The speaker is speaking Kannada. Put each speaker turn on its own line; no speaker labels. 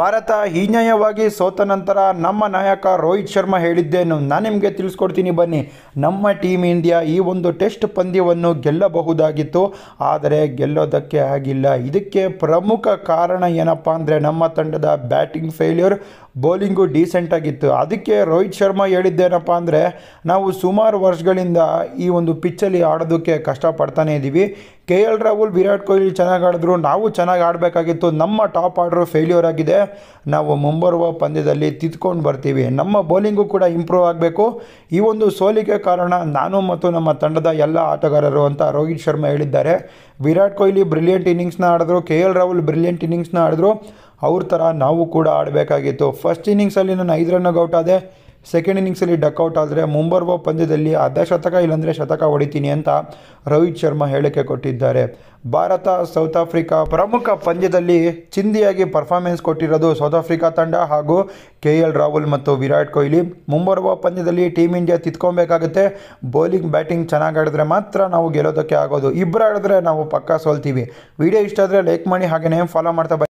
ಭಾರತ ಹೀನ್ಯವಾಗಿ ಸೋತ ನಂತರ ನಮ್ಮ ನಾಯಕ ರೋಹಿತ್ ಶರ್ಮಾ ಹೇಳಿದ್ದೇನು ನಾನು ನಿಮಗೆ ತಿಳಿಸ್ಕೊಡ್ತೀನಿ ಬನ್ನಿ ನಮ್ಮ ಟೀಮ್ ಇಂಡಿಯಾ ಈ ಒಂದು ಟೆಸ್ಟ್ ಪಂದ್ಯವನ್ನು ಗೆಲ್ಲಬಹುದಾಗಿತ್ತು ಆದರೆ ಗೆಲ್ಲೋದಕ್ಕೆ ಆಗಿಲ್ಲ ಇದಕ್ಕೆ ಪ್ರಮುಖ ಕಾರಣ ಏನಪ್ಪ ಅಂದರೆ ನಮ್ಮ ತಂಡದ ಬ್ಯಾಟಿಂಗ್ ಫೇಲ್ಯೂರ್ ಬೌಲಿಂಗು ಡೀಸೆಂಟಾಗಿತ್ತು ಅದಕ್ಕೆ ರೋಹಿತ್ ಶರ್ಮಾ ಹೇಳಿದ್ದೇನಪ್ಪ ಅಂದರೆ ನಾವು ಸುಮಾರು ವರ್ಷಗಳಿಂದ ಈ ಒಂದು ಪಿಚ್ಚಲ್ಲಿ ಆಡೋದಕ್ಕೆ ಕಷ್ಟಪಡ್ತಾನೆ ಇದ್ದೀವಿ ಕೆ ಎಲ್ ರಾಹುಲ್ ವಿರಾಟ್ ಕೊಹ್ಲಿ ಚೆನ್ನಾಗಿ ಆಡಿದ್ರು ನಾವು ಚೆನ್ನಾಗಿ ಆಡಬೇಕಾಗಿತ್ತು ನಮ್ಮ ಟಾಪ್ ಆರ್ಡ್ರು ಫೇಲ್ಯೂರ್ ಆಗಿದೆ ನಾವು ಮುಂಬರುವ ಪಂದ್ಯದಲ್ಲಿ ತಿದ್ಕೊಂಡು ಬರ್ತೀವಿ ನಮ್ಮ ಬೌಲಿಂಗು ಕೂಡ ಇಂಪ್ರೂವ್ ಆಗಬೇಕು ಈ ಒಂದು ಸೋಲಿಗೆ ಕಾರಣ ನಾನು ಮತ್ತು ನಮ್ಮ ತಂಡದ ಎಲ್ಲ ಆಟಗಾರರು ಅಂತ ರೋಹಿತ್ ಶರ್ಮಾ ಹೇಳಿದ್ದಾರೆ ವಿರಾಟ್ ಕೊಹ್ಲಿ ಬ್ರಿಲಿಯಂಟ್ ಇನ್ನಿಂಗ್ಸ್ನ ಆಡಿದ್ರು ಕೆ ಎಲ್ ರಾಹುಲ್ ಬ್ರಿಲಿಯಂಟ್ ಇನ್ನಿಂಗ್ಸ್ನ ಆಡಿದ್ರು ಅವ್ರ ಥರ ನಾವು ಕೂಡ ಆಡಬೇಕಾಗಿತ್ತು ಫಸ್ಟ್ ಇನ್ನಿಂಗ್ಸಲ್ಲಿ ನಾನು ಐದು ರನ್ನಿಗೆ ಔಟ್ ಆದೆ ಸೆಕೆಂಡ್ ಇನ್ನಿಂಗ್ಸಲ್ಲಿ ಡಕ್ಔಟ್ ಆದರೆ ಮುಂಬರುವ ಪಂದ್ಯದಲ್ಲಿ ಅರ್ಧ ಶತಕ ಇಲ್ಲಾಂದರೆ ಶತಕ ಹೊಡಿತೀನಿ ಅಂತ ರೋಹಿತ್ ಶರ್ಮಾ ಹೇಳಿಕೆ ಕೊಟ್ಟಿದ್ದಾರೆ ಭಾರತ ಸೌತ್ ಆಫ್ರಿಕಾ ಪ್ರಮುಖ ಪಂದ್ಯದಲ್ಲಿ ಚಿಂದಿಯಾಗಿ ಪರ್ಫಾರ್ಮೆನ್ಸ್ ಕೊಟ್ಟಿರೋದು ಸೌತ್ ಆಫ್ರಿಕಾ ತಂಡ ಹಾಗೂ ಕೆ ಎಲ್ ರಾಹುಲ್ ಮತ್ತು ವಿರಾಟ್ ಕೊಹ್ಲಿ ಮುಂಬರುವ ಪಂದ್ಯದಲ್ಲಿ ಟೀಮ್ ಇಂಡಿಯಾ ತಿತ್ಕೊಬೇಕಾಗುತ್ತೆ ಬೌಲಿಂಗ್ ಬ್ಯಾಟಿಂಗ್ ಚೆನ್ನಾಗಿ ಆಡಿದ್ರೆ ಮಾತ್ರ ನಾವು ಗೆಲ್ಲೋದಕ್ಕೆ ಆಗೋದು ಇಬ್ಬರು ಆಡಿದ್ರೆ ನಾವು ಪಕ್ಕಾ ಸೋಲ್ತೀವಿ ವಿಡಿಯೋ ಇಷ್ಟ ಲೈಕ್ ಮಾಡಿ ಹಾಗೆಯೇ ಫಾಲೋ ಮಾಡ್ತಾ